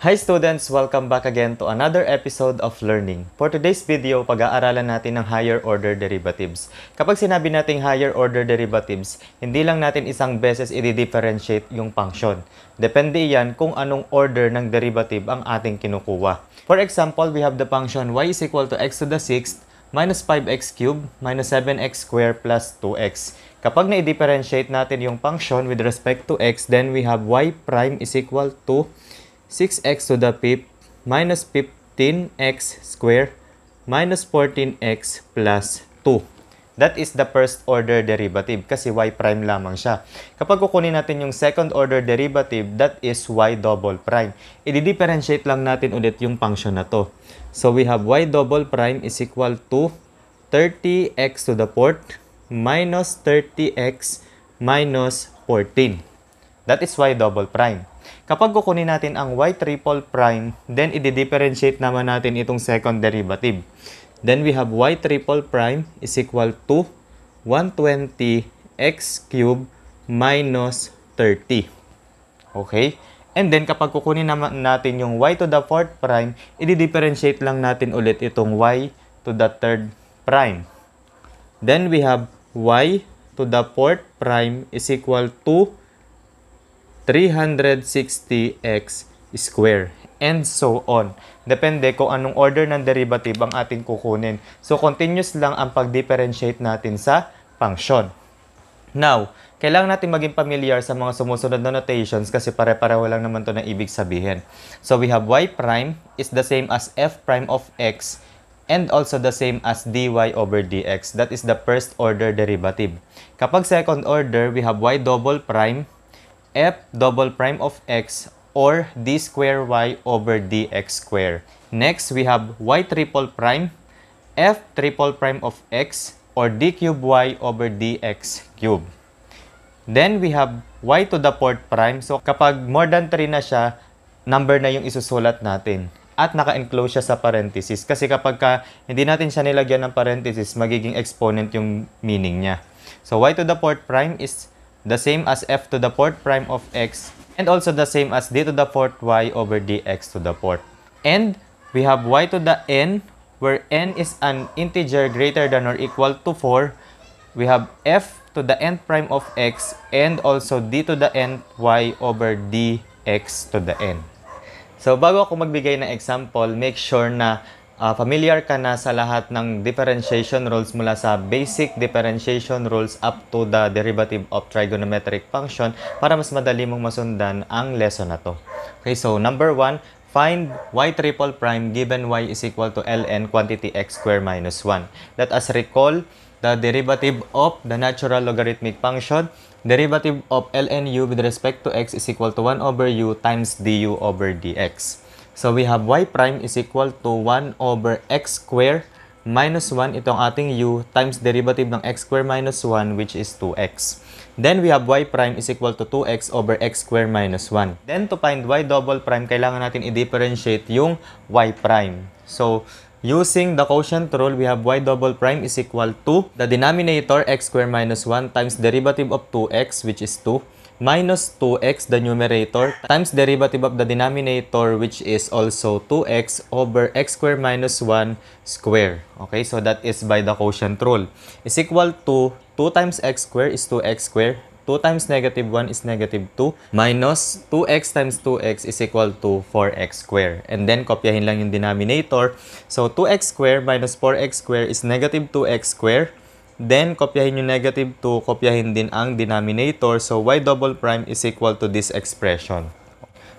Hi students! Welcome back again to another episode of Learning. For today's video, pag-aaralan natin ng higher order derivatives. Kapag sinabi nating higher order derivatives, hindi lang natin isang beses i-differentiate yung function. Depende iyan kung anong order ng derivative ang ating kinukuha. For example, we have the function y is equal to x to the 6th minus 5x cubed minus 7x squared plus 2x. Kapag na-differentiate natin yung function with respect to x, then we have y prime is equal to 6x to the 5th minus 15x squared minus 14x plus 2. That is the first order derivative kasi y prime lamang siya. Kapag kukunin natin yung second order derivative, that is y double prime. I-differentiate lang natin ulit yung function na to. So we have y double prime is equal to 30x to the fourth minus 30x minus 14. That is y double prime. Kapag kukunin natin ang y triple prime, then i-differentiate naman natin itong second derivative. Then we have y triple prime is equal to 120x cube minus 30. Okay? And then kapag kukunin naman natin yung y to the fourth prime, i-differentiate lang natin ulit itong y to the third prime. Then we have y to the fourth prime is equal to 360x square and so on. Depende kung anong order ng derivative ang ating kukunin. So, continuous lang ang pag-differentiate natin sa function. Now, kailangan natin maging familiar sa mga sumusunod na notations kasi pare-pareho lang naman to na ibig sabihin. So, we have y prime is the same as f prime of x and also the same as dy over dx. That is the first order derivative. Kapag second order, we have y double prime f double prime of x or d square y over dx square. Next, we have y triple prime, f triple prime of x or d cube y over dx cube. Then, we have y to the fourth prime. So, kapag more than 3 na siya, number na yung isusulat natin at naka-enclose siya sa parenthesis. Kasi kapag ka, hindi natin siya nilagyan ng parenthesis, magiging exponent yung meaning niya. So, y to the fourth prime is the same as f to the fourth prime of x, and also the same as d to the fourth y over dx to the fourth. And we have y to the n, where n is an integer greater than or equal to 4. We have f to the n prime of x, and also d to the n y over dx to the n. So, bago ako magbigay ng example, make sure na uh, familiar ka na sa lahat ng differentiation rules mula sa basic differentiation rules up to the derivative of trigonometric function para mas madali mong masundan ang lesson na to. Okay, so number 1, find y triple prime given y is equal to ln quantity x square minus 1. Let us recall the derivative of the natural logarithmic function derivative of ln u with respect to x is equal to 1 over u times du over dx. So we have y prime is equal to 1 over x square minus 1, itong ating u, times derivative ng x square minus 1, which is 2x. Then we have y prime is equal to 2x over x square minus 1. Then to find y double prime, kailangan natin i-differentiate yung y prime. So using the quotient rule, we have y double prime is equal to the denominator x square minus 1 times derivative of 2x, which is 2 minus 2x the numerator times derivative of the denominator which is also 2x over x square minus 1 square. Okay, so that is by the quotient rule. Is equal to 2 times x square is 2x square. 2 times negative 1 is negative 2 minus 2x times 2x is equal to 4x square. And then, kopyahin lang yung denominator. So, 2x square minus 4x square is negative 2x square Then, kopyahin yung negative 2, kopyahin din ang denominator. So, y double prime is equal to this expression.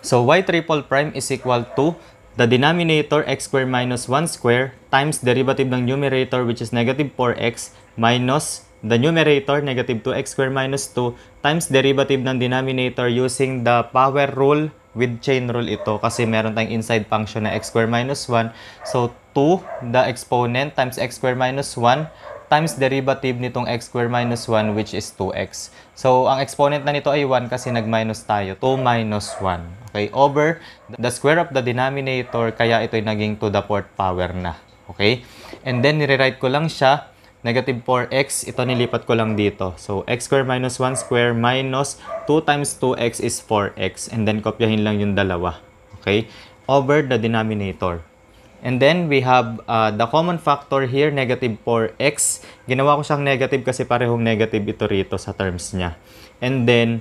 So, y triple prime is equal to the denominator x square minus 1 square times derivative ng numerator which is negative 4x minus the numerator negative 2x square minus 2 times derivative ng denominator using the power rule with chain rule ito kasi meron tayong inside function na x square minus 1. So, 2 the exponent times x square minus 1 times derivative nitong x square minus 1 which is 2x. So, ang exponent na nito ay 1 kasi nag-minus tayo. 2 minus 1. Okay? Over the square of the denominator kaya ito'y ay naging to the fourth power na. Okay? And then, nire-write ko lang siya. Negative 4x, ito nilipat ko lang dito. So, x square minus 1 square minus 2 times 2x is 4x. And then, kopyahin lang yung dalawa. Okay? Over the denominator. And then we have uh, the common factor here, negative 4x. Ginawa ko siyang negative kasi parehong negative ito rito sa terms niya. And then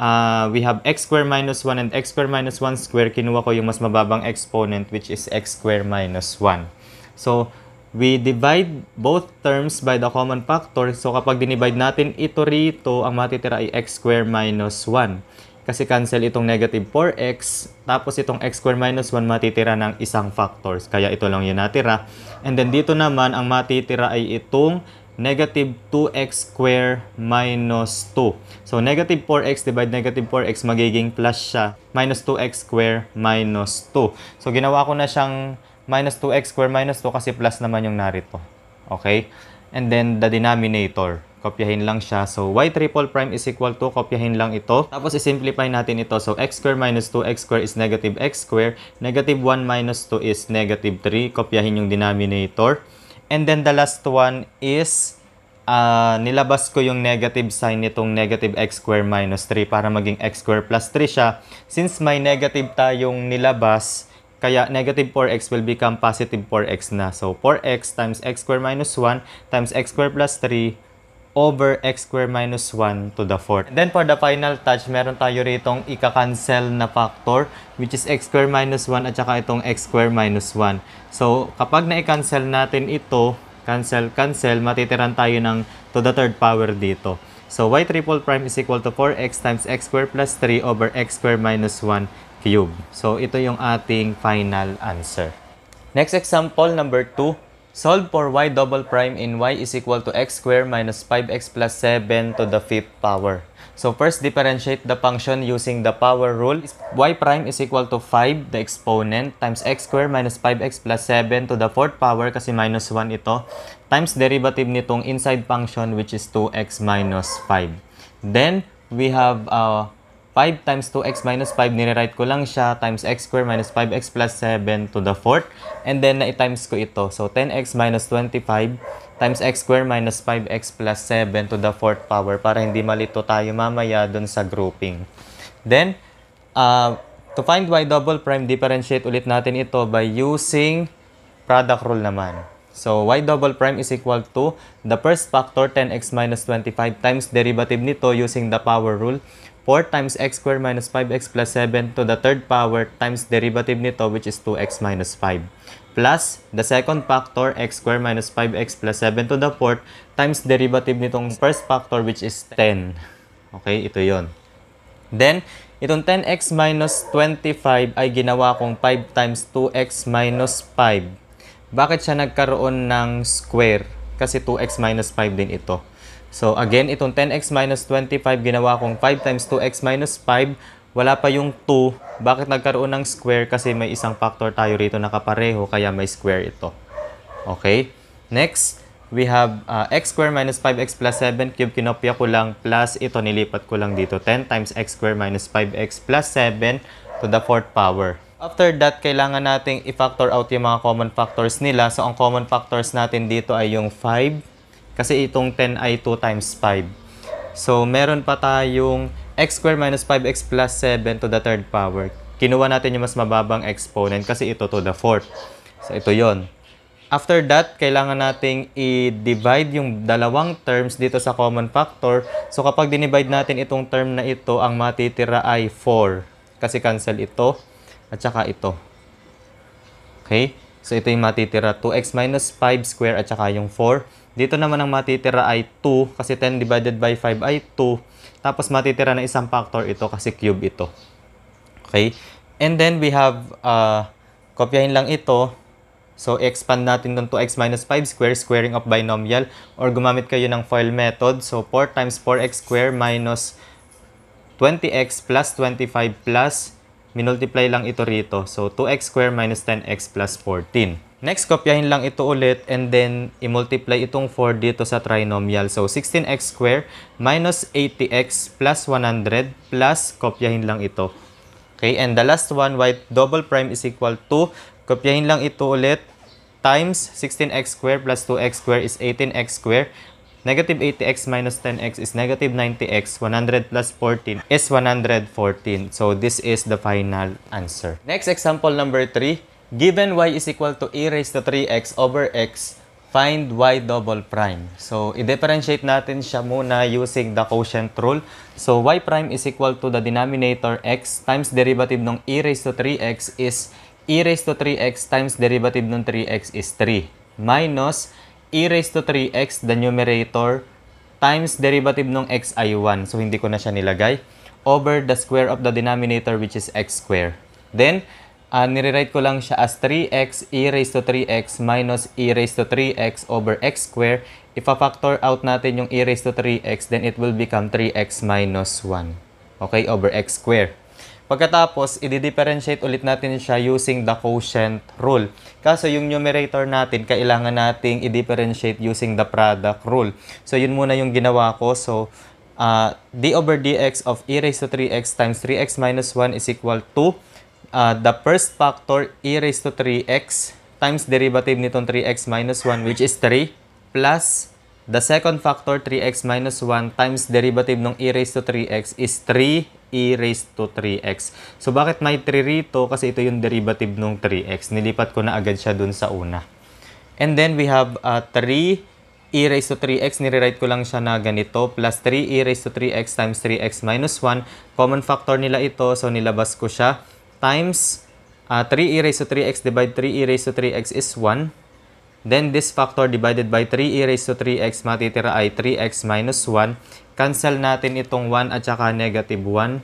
uh, we have x square minus 1 and x square minus 1 square. Kinuha ko yung mas mababang exponent which is x square minus 1. So we divide both terms by the common factor. So kapag dinivide natin ito rito, ang matitira ay x square minus 1 kasi cancel itong negative 4x, tapos itong x squared minus 1 matitira ng isang factors. Kaya ito lang yung natira. And then dito naman, ang matitira ay itong negative 2x squared minus 2. So, negative 4x divide negative 4x magiging plus siya, minus 2x squared minus 2. So, ginawa ko na siyang minus 2x squared minus 2 kasi plus naman yung narito. Okay? And then, the denominator kopyahin lang siya. So, y triple prime is equal to, kopyahin lang ito. Tapos, isimplify natin ito. So, x square minus 2, x square is negative x square. Negative 1 minus 2 is negative 3. Kopyahin yung denominator. And then, the last one is, uh, nilabas ko yung negative sign nitong negative x square minus 3 para maging x square plus 3 siya. Since may negative tayong nilabas, kaya negative 4x will become positive 4x na. So, 4x times x square minus 1 times x square plus 3 over x square minus 1 to the 4 fourth. Then for the final touch, meron tayo ritong ika-cancel na factor which is x square minus 1 at saka itong x square minus 1. So kapag na-cancel natin ito, cancel, cancel, matitiran tayo ng to the third power dito. So y triple prime is equal to 4x times x square plus 3 over x square minus 1 cube. So ito yung ating final answer. Next example, number 2. Solve for y double prime in y is equal to x squared minus 5x plus 7 to the fifth power. So first, differentiate the function using the power rule. y prime is equal to 5, the exponent, times x squared minus 5x plus 7 to the fourth power kasi minus 1 ito, times derivative nitong inside function which is 2x minus 5. Then, we have uh, 5 times 2x minus 5, nire-write ko lang siya times x square minus 5x plus 7 to the 4th. And then, na-times ko ito. So, 10x minus 25 times x square minus 5x plus 7 to the 4th power para hindi malito tayo mamaya dun sa grouping. Then, uh, to find y double prime, differentiate ulit natin ito by using product rule naman. So, y double prime is equal to the first factor, 10x minus 25 times derivative nito using the power rule 4 times x squared minus 5x plus 7 to the third power times derivative nito which is 2x minus 5 plus the second factor x squared minus 5x plus 7 to the fourth times derivative nitong first factor which is 10. Okay, ito yon. Then, itong 10x minus 25 ay ginawa kong 5 times 2x minus 5. Bakit siya nagkaroon ng square? Kasi 2x minus 5 din ito. So again, itong 10x minus 25, ginawa kong 5 times 2x minus 5. Wala pa yung 2. Bakit nagkaroon ng square? Kasi may isang factor tayo rito na kapareho, kaya may square ito. Okay? Next, we have uh, x squared minus 5x plus 7 cube. Kinopya ko lang plus ito, nilipat ko lang dito. 10 times x squared minus 5x plus 7 to the fourth power. After that, kailangan nating i-factor out yung mga common factors nila. So, ang common factors natin dito ay yung 5, kasi itong 10 ay 2 times 5. So, meron pa tayong x squared minus 5x plus 7 to the third power. Kinuha natin yung mas mababang exponent kasi ito to the fourth. So, ito yon. After that, kailangan nating i-divide yung dalawang terms dito sa common factor. So kapag dinivide natin itong term na ito, ang matitira ay 4. Kasi cancel ito at saka ito. Okay? So ito yung matitira 2x minus 5 square at saka yung 4. Dito naman ang matitira ay 2 kasi 10 divided by 5 ay 2. Tapos matitira na isang factor ito kasi cube ito. Okay? And then we have, uh, kopyahin lang ito. So, expand natin dun to x minus 5 square, squaring of binomial. Or gumamit kayo ng FOIL method. So, 4 times 4x square minus 20x plus 25 plus minultiply lang ito rito. So, 2x square minus 10x plus 14. Next, kopyahin lang ito ulit and then i-multiply itong 4 dito sa trinomial. So, 16x square minus 80x plus 100 plus kopyahin lang ito. Okay, and the last one, y double prime is equal to, kopyahin lang ito ulit, times 16x square plus 2x square is 18x square Negative 80x minus 10x is negative 90x. 100 plus 14 is 114. So this is the final answer. Next example number 3. Given y is equal to e raised to 3x over x, find y double prime. So, i-differentiate natin siya muna using the quotient rule. So, y prime is equal to the denominator x times derivative ng e raised to 3x is e raised to 3x times derivative ng 3x is 3 minus e raised to 3x, the numerator, times derivative ng x ay 1. So, hindi ko na siya nilagay. Over the square of the denominator, which is x square. Then, uh, nire-write ko lang siya as 3x e raised to 3x minus e raised to 3x over x square. If factor out natin yung e raised to 3x, then it will become 3x minus 1. Okay, over x square. Pagkatapos, i-differentiate ulit natin siya using the quotient rule. Kaso yung numerator natin, kailangan nating i-differentiate using the product rule. So yun muna yung ginawa ko. So uh, d over dx of e raised to 3x times 3x minus 1 is equal to uh, the first factor e raised to 3x times derivative nitong 3x minus 1 which is 3 plus the second factor 3x minus 1 times derivative ng e raised to 3x is 3 e raised to 3x. So, bakit may 3 rito? Kasi ito yung derivative ng 3x. Nilipat ko na agad siya dun sa una. And then, we have uh, 3 e raised to 3x. Nirewrite ko lang siya na ganito. Plus 3 e raised to 3x times 3x minus 1. Common factor nila ito. So, nilabas ko siya. Times uh, 3 e raised to 3x divide 3 e raised to 3x is 1. Then, this factor divided by 3 e raised to 3x matitira ay 3x minus 1. Cancel natin itong 1 at saka negative 1.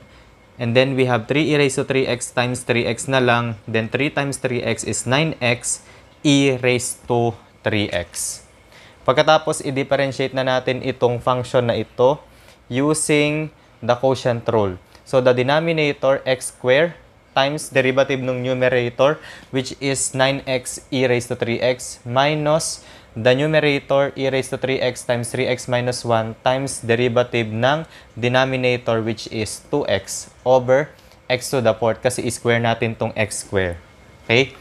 And then we have 3e e raised to 3x times 3x na lang. Then 3 times 3x is 9x e raised to 3x. Pagkatapos, i-differentiate na natin itong function na ito using the quotient rule. So the denominator x squared times derivative ng numerator which is 9x e raised to 3x minus the numerator e raised to 3x times 3x minus 1 times derivative ng denominator which is 2x over x to the fourth kasi i square natin tong x square. Okay?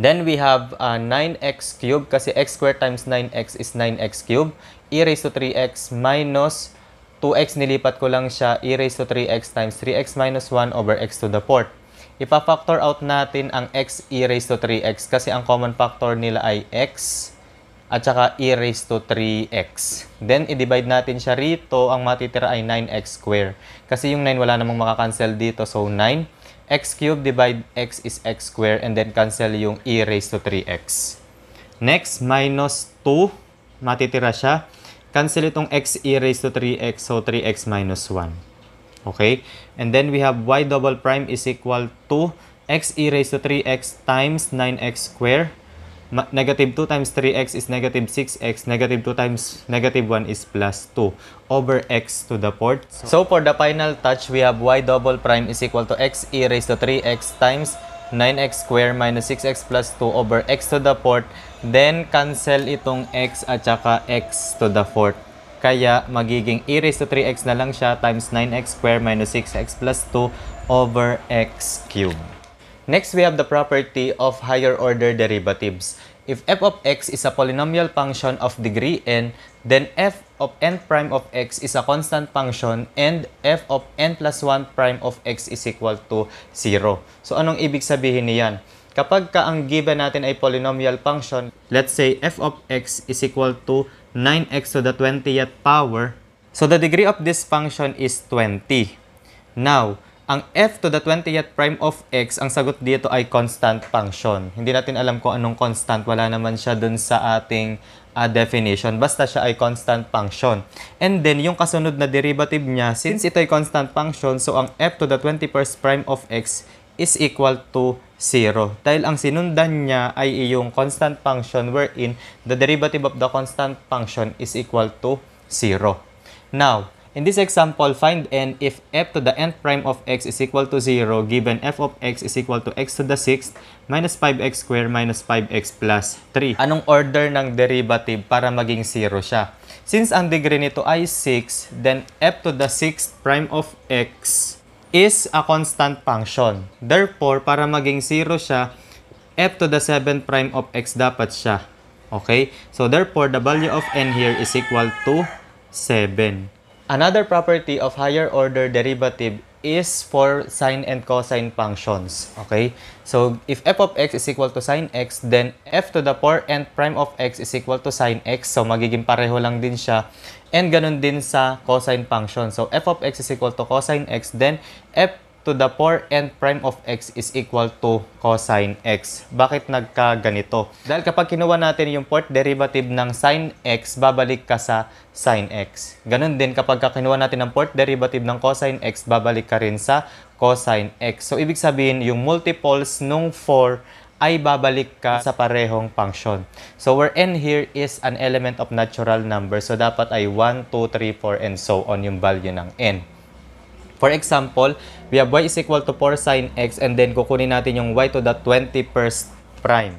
Then we have uh, 9x cube kasi x square times 9x is 9x cube. e raised to 3x minus 2x nilipat ko lang siya e raised to 3x times 3x minus 1 over x to the fourth ipa-factor out natin ang x e raised to 3x kasi ang common factor nila ay x at saka e raised to 3x. Then, i-divide natin siya rito. Ang matitira ay 9x square. Kasi yung 9 wala namang makakancel dito. So, 9. x cubed divide x is x square and then cancel yung e raised to 3x. Next, minus 2. Matitira siya. Cancel itong x e raised to 3x. So, 3x minus 1. Okay? And then we have y double prime is equal to x e raised to 3x times 9x squared. negative 2 times 3x is negative 6x. Negative 2 times negative 1 is plus 2 over x to the fourth. So, for the final touch, we have y double prime is equal to x e raised to 3x times 9x squared minus 6x plus 2 over x to the fourth. Then, cancel itong x at saka x to the fourth. Kaya magiging e raised to 3x na lang siya times 9x squared minus 6x plus 2 over x cubed. Next, we have the property of higher order derivatives. If f of x is a polynomial function of degree n, then f of n prime of x is a constant function and f of n plus 1 prime of x is equal to 0. So, anong ibig sabihin niyan? Kapag ka ang given natin ay polynomial function, let's say f of x is equal to 9x to the 20th power, so the degree of this function is 20. Now, ang f to the 20th prime of x, ang sagot dito ay constant function. Hindi natin alam kung anong constant. Wala naman siya dun sa ating uh, definition. Basta siya ay constant function. And then, yung kasunod na derivative niya, since ito ay constant function, so ang f to the 21st prime of x is equal to 0. Dahil ang sinundan niya ay iyong constant function wherein the derivative of the constant function is equal to 0. Now, in this example, find n if f to the nth prime of x is equal to 0 given f of x is equal to x to the 6th minus 5x squared minus 5x plus 3. Anong order ng derivative para maging 0 siya? Since ang degree nito ay 6, then f to the 6th prime of x is a constant function. Therefore, para maging 0 siya, f to the 7 prime of x dapat siya. Okay? So, therefore, the value of n here is equal to 7. Another property of higher order derivative is for sine and cosine functions. Okay? So, if f of x is equal to sine x, then f to the power and prime of x is equal to sine x. So, magiging pareho lang din siya. And ganun din sa cosine function. So, f of x is equal to cosine x, then f to the 4 and prime of x is equal to cosine x. Bakit nagkaganito? Dahil kapag kinuha natin yung fourth derivative ng sine x, babalik ka sa sine x. Ganun din kapag kinuha natin ang fourth derivative ng cosine x, babalik ka rin sa cosine x. So, ibig sabihin, yung multiples nung 4 ay babalik ka sa parehong function. So, where n here is an element of natural number. So, dapat ay 1, 2, 3, 4, and so on yung value ng n. For example, we have y is equal to 4 sine x and then kukunin natin yung y to the 21st prime.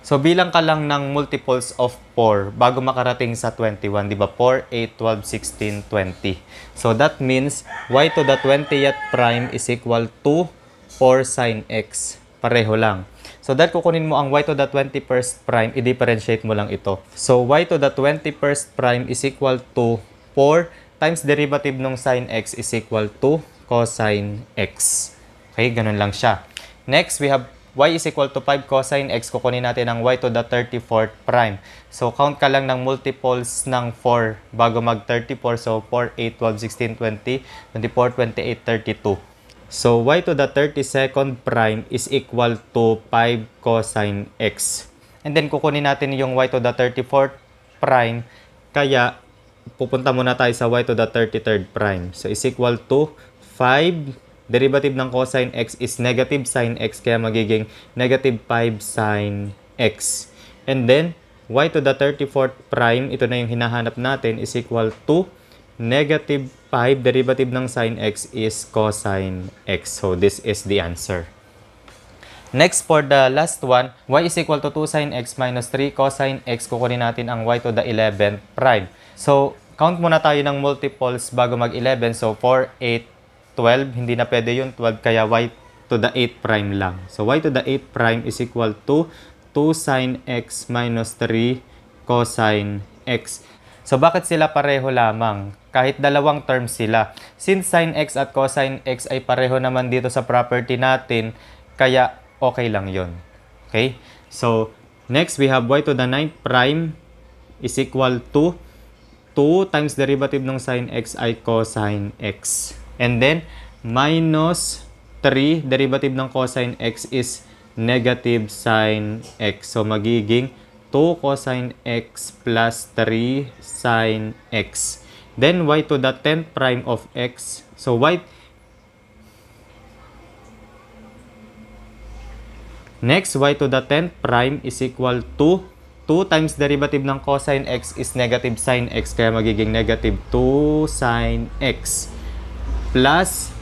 So, bilang ka lang ng multiples of 4 bago makarating sa 21, di ba? 4, 8, 12, 16, 20. So, that means y to the 20th prime is equal to 4 sine x. Pareho lang. So, that kukunin mo ang y to the 21st prime, i-differentiate mo lang ito. So, y to the 21st prime is equal to 4 times derivative ng sine x is equal to cosine x. Okay, ganun lang siya. Next, we have y is equal to 5 cosine x. Kukunin natin ang y to the 34th prime. So, count ka lang ng multiples ng 4 bago mag 34. So, 4, 8, 12, 16, 20, 24, 28, 32. So, y to the 32nd prime is equal to 5 cosine x. And then, kukunin natin yung y to the 34th prime. Kaya, pupunta muna tayo sa y to the 33rd prime. So, is equal to 5. Derivative ng cosine x is negative sine x, kaya magiging negative 5 sine x. And then, y to the 34th prime, ito na yung hinahanap natin, is equal to negative 5. Derivative ng sine x is cosine x. So, this is the answer. Next, for the last one, y is equal to 2 sine x minus 3 cosine x. Kukunin natin ang y to the 11th prime. So, count muna tayo ng multiples bago mag-11. So, 4, 8, 12. Hindi na pwede yun, 12. Kaya y to the 8 prime lang. So, y to the 8 prime is equal to 2 sine x minus 3 cosine x. So, bakit sila pareho lamang? Kahit dalawang term sila. Since sine x at cosine x ay pareho naman dito sa property natin, kaya okay lang yon. Okay? So, next we have y to the 9 prime is equal to 2 times derivative ng sine x ay cosine x. And then, minus 3 derivative ng cosine x is negative sine x. So, magiging 2 cosine x plus 3 sine x. Then, y to the 10th prime of x. So, y... Next, y to the 10th prime is equal to 2 times derivative ng cosine x is negative sine x. Kaya magiging negative 2 sine x. Plus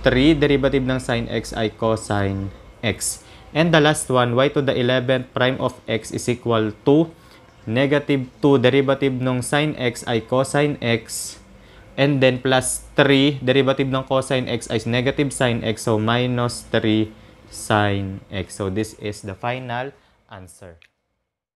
3 derivative ng sine x ay cosine x. And the last one, y to the 11th prime of x is equal to negative 2 derivative ng sine x ay cosine x. And then plus 3 derivative ng cosine x ay negative sine x. So minus 3 sine x. So this is the final answer.